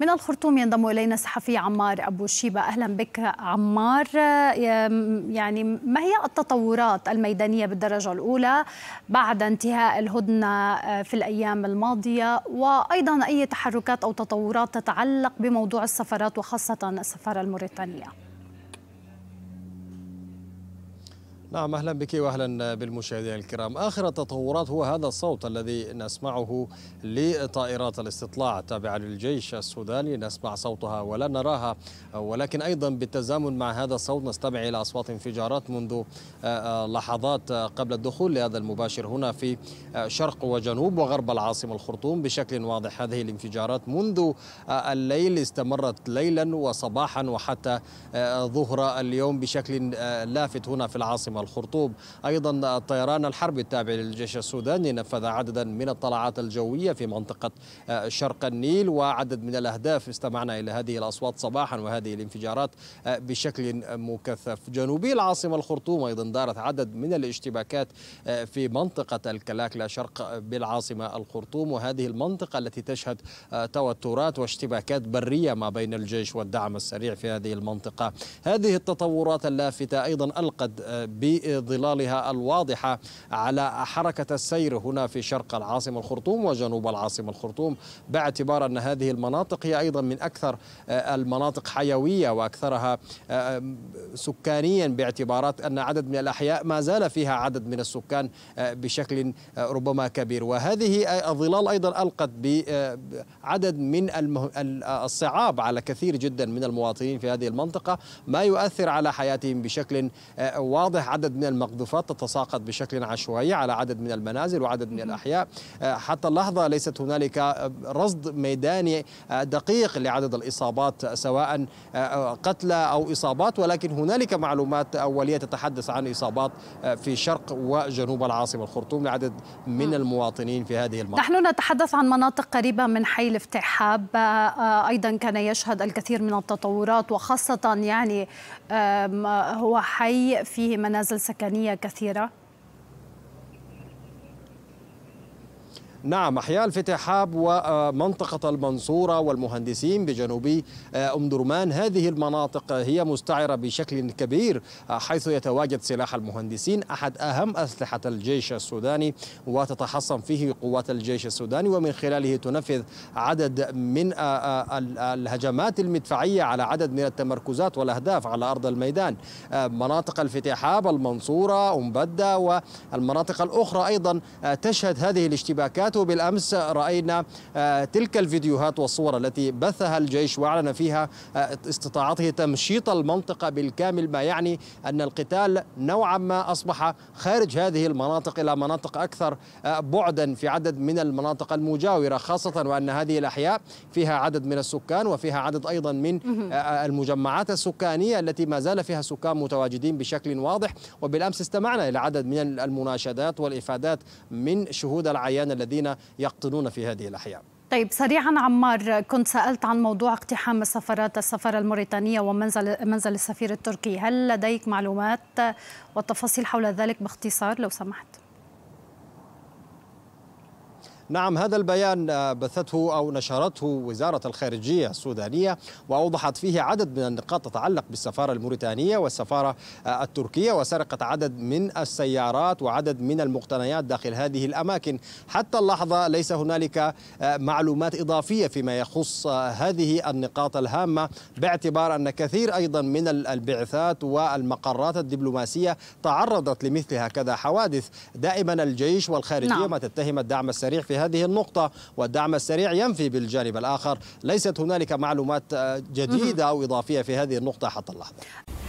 من الخرطوم ينضم الينا الصحفي عمار ابو شيبه اهلا بك عمار يعني ما هي التطورات الميدانيه بالدرجه الاولى بعد انتهاء الهدنه آه، في الايام الماضيه وايضا اي تحركات او تطورات تتعلق بموضوع السفارات وخاصه السفاره الموريتانيه نعم أهلا بك وأهلا بالمشاهدين الكرام آخر التطورات هو هذا الصوت الذي نسمعه لطائرات الاستطلاع التابعة للجيش السوداني نسمع صوتها ولا نراها ولكن أيضا بالتزامن مع هذا الصوت نستمع إلى أصوات انفجارات منذ آه، آه، لحظات آه، قبل الدخول لهذا المباشر هنا في شرق وجنوب وغرب العاصمة الخرطوم بشكل واضح هذه الانفجارات منذ الليل استمرت ليلا وصباحا وحتى ظهر اليوم بشكل لافت هنا في العاصمة الخرطوم أيضا الطيران الحربي التابع للجيش السوداني نفذ عددا من الطلعات الجوية في منطقة آه، شرق النيل وعدد من الأهداف استمعنا إلى هذه الأصوات صباحا وهذه الانفجارات آه، بشكل مكثف جنوبي العاصمة الخرطوم أيضا دارت عدد من الاشتباكات آه، في منطقة الكلاكلا شرق بالعاصمة الخرطوم وهذه المنطقة التي تشهد توترات واشتباكات برية ما بين الجيش والدعم السريع في هذه المنطقة هذه التطورات اللافتة أيضا ألقت ب بظلالها الواضحة على حركة السير هنا في شرق العاصمة الخرطوم وجنوب العاصمة الخرطوم باعتبار أن هذه المناطق هي أيضا من أكثر آه، المناطق حيوية وأكثرها آه، سكانيا باعتبارات أن عدد من الأحياء ما زال فيها عدد من السكان آه، بشكل ربما كبير وهذه الظلال أيضا ألقت بعدد من الصعاب على كثير جدا من المواطنين في هذه المنطقة ما يؤثر على حياتهم بشكل واضح عدد من المقذوفات تتساقط بشكل عشوائي على عدد من المنازل وعدد من الأحياء آه، حتى اللحظة ليست هنالك آه، رصد ميداني آه، دقيق لعدد الإصابات سواء قتلى أو إصابات ولكن هنالك معلومات أولية تتحدث عن إصابات في شرق وجنوب العاصمة الخرطوم لعدد من المواطنين في هذه المناطق نحن نتحدث عن مناطق قريبة من حي الافتحاب أيضا كان يشهد الكثير من التطورات وخاصة يعني هو حي فيه منازل منازل سكنية كثيرة نعم أحياء الفتحاب ومنطقة المنصورة والمهندسين بجنوبي آه، أم درمان هذه المناطق هي مستعرة بشكل كبير آه، حيث يتواجد سلاح المهندسين أحد أهم أسلحة الجيش السوداني وتتحصن فيه قوات الجيش السوداني ومن خلاله تنفذ عدد من آه، الهجمات المدفعية على عدد من التمركزات والأهداف على أرض الميدان مناطق الفتحاب المنصورة أم بدة والمناطق الأخرى أيضا تشهد هذه الاشتباكات ذكرته بالأمس رأينا آه، تلك الفيديوهات والصور التي بثها الجيش وأعلن فيها آه، استطاعته تمشيط المنطقة بالكامل ما يعني أن القتال نوعا ما أصبح خارج هذه المناطق إلى مناطق أكثر آه، بعدا في عدد من المناطق المجاورة خاصة وأن هذه الأحياء فيها عدد من السكان وفيها عدد أيضا من المجمعات السكانية التي ما زال فيها سكان متواجدين بشكل واضح وبالأمس استمعنا إلى عدد من المناشدات والإفادات من شهود العيان الذين الذين يقطنون في هذه الأحياء طيب سريعا عمار كنت سألت عن موضوع اقتحام السفارات السفارة الموريتانية ومنزل منزل السفير التركي هل لديك معلومات وتفاصيل حول ذلك باختصار لو سمحت؟ نعم هذا البيان بثته أو نشرته وزارة الخارجية السودانية وأوضحت فيه عدد من النقاط تتعلق بالسفارة الموريتانية والسفارة التركية وسرقة عدد من السيارات وعدد من المقتنيات داخل هذه الأماكن حتى اللحظة ليس هنالك معلومات إضافية فيما يخص هذه النقاط الهامة باعتبار أن كثير أيضا من البعثات والمقرات الدبلوماسية تعرضت لمثل هكذا حوادث دائما الجيش والخارجية نعم. ما تتهم الدعم السريع في هذه النقطة والدعم السريع ينفي بالجانب الآخر ليست هنالك معلومات آه، جديدة أو إضافية في هذه النقطة حتى اللحظة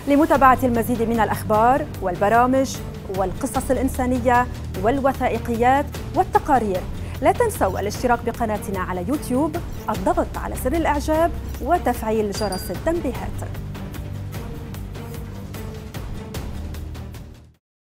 لمتابعة المزيد من الأخبار والبرامج والقصص الإنسانية والوثائقيات والتقارير لا تنسوا الاشتراك بقناتنا على يوتيوب الضغط على زر الإعجاب وتفعيل جرس التنبيهات